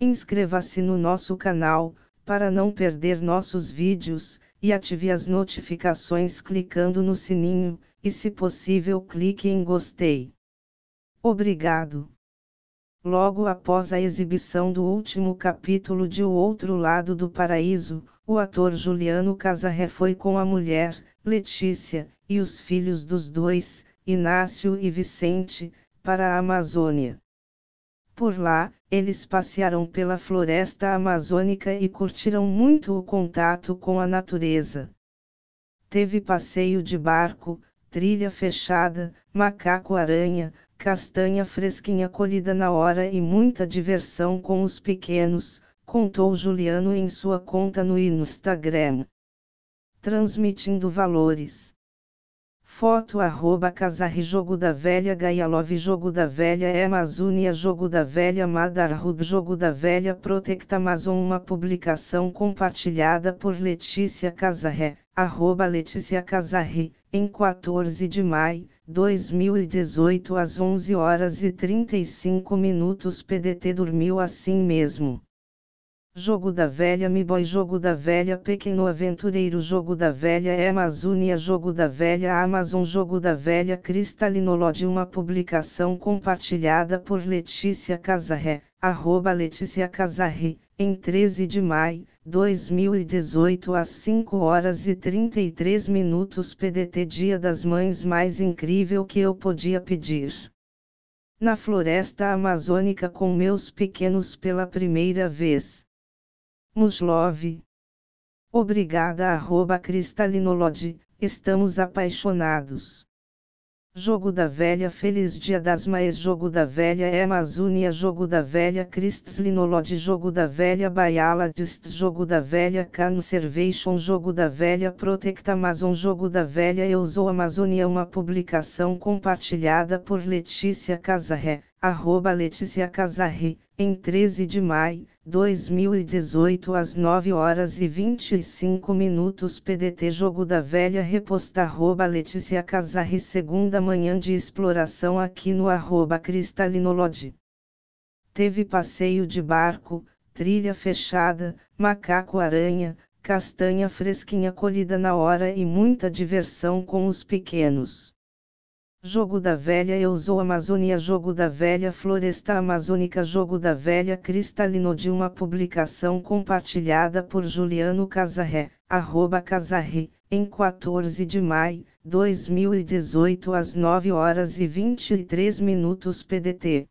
Inscreva-se no nosso canal, para não perder nossos vídeos, e ative as notificações clicando no sininho, e se possível clique em gostei. Obrigado. Logo após a exibição do último capítulo de O Outro Lado do Paraíso, o ator Juliano Casarré foi com a mulher, Letícia, e os filhos dos dois, Inácio e Vicente, para a Amazônia. Por lá, eles passearam pela floresta amazônica e curtiram muito o contato com a natureza. Teve passeio de barco, trilha fechada, macaco-aranha, castanha fresquinha colhida na hora e muita diversão com os pequenos, contou Juliano em sua conta no Instagram. Transmitindo valores. Foto arroba Casarri Jogo da Velha Gaialove Jogo da Velha Amazônia Jogo da Velha Madarhud Jogo da Velha Protect Amazon Uma publicação compartilhada por Letícia Casarré, arroba Letícia Casarri, em 14 de maio, 2018 às 11 horas e 35 minutos PDT dormiu assim mesmo. Jogo da Velha Mi Boy Jogo da Velha Pequeno Aventureiro Jogo da Velha Amazônia Jogo da Velha Amazon Jogo da Velha Cristalinolode Uma publicação compartilhada por Letícia Casarré, arroba Letícia Casarré, em 13 de maio, 2018 às 5 horas e 33 minutos PDT Dia das Mães mais incrível que eu podia pedir na floresta amazônica com meus pequenos pela primeira vez, Muslov. Obrigada arroba estamos apaixonados. Jogo da Velha Feliz Dia das Mães Jogo da Velha é Amazônia Jogo da Velha Cristlinolod Jogo da Velha Baiala Dist Jogo da Velha Conservation Jogo da Velha Protect Amazon Jogo da Velha Eu Sou Amazônia Uma publicação compartilhada por Letícia Casarré arroba Letícia Casarri, em 13 de maio, 2018 às 9 horas e 25 minutos PDT Jogo da Velha reposta arroba Letícia Casarri segunda manhã de exploração aqui no arroba Cristalinolod. Teve passeio de barco, trilha fechada, macaco-aranha, castanha fresquinha colhida na hora e muita diversão com os pequenos. Jogo da Velha Eusou Amazônia Jogo da Velha Floresta Amazônica Jogo da Velha Cristalino de uma publicação compartilhada por Juliano Casarré, arroba Casarré, em 14 de maio, 2018 às 9 horas e 23 minutos PDT.